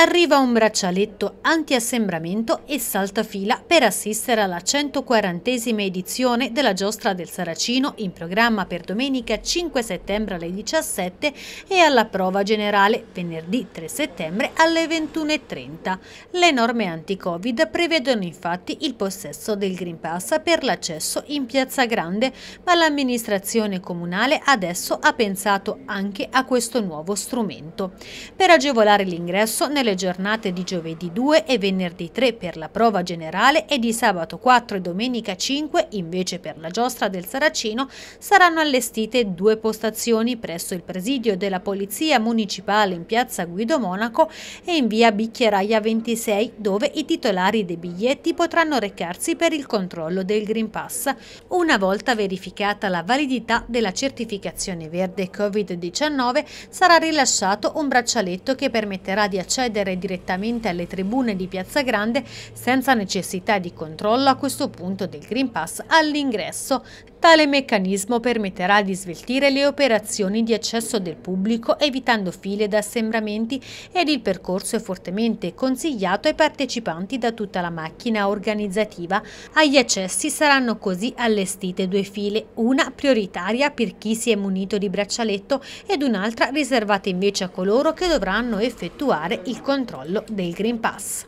arriva un braccialetto anti-assembramento e saltafila per assistere alla 140esima edizione della giostra del Saracino in programma per domenica 5 settembre alle 17 e alla prova generale venerdì 3 settembre alle 21.30. Le norme anti-Covid prevedono infatti il possesso del Green Pass per l'accesso in Piazza Grande, ma l'amministrazione comunale adesso ha pensato anche a questo nuovo strumento. Per agevolare l'ingresso nelle le giornate di giovedì 2 e venerdì 3 per la prova generale e di sabato 4 e domenica 5 invece per la giostra del Saracino saranno allestite due postazioni presso il presidio della Polizia Municipale in piazza Guido Monaco e in via Bicchieraia 26 dove i titolari dei biglietti potranno recarsi per il controllo del Green Pass una volta verificata la validità della certificazione verde Covid-19 sarà rilasciato un braccialetto che permetterà di accedere accedere direttamente alle tribune di Piazza Grande senza necessità di controllo a questo punto del Green Pass all'ingresso Tale meccanismo permetterà di sveltire le operazioni di accesso del pubblico evitando file da assembramenti ed il percorso è fortemente consigliato ai partecipanti da tutta la macchina organizzativa. Agli accessi saranno così allestite due file, una prioritaria per chi si è munito di braccialetto ed un'altra riservata invece a coloro che dovranno effettuare il controllo del Green Pass.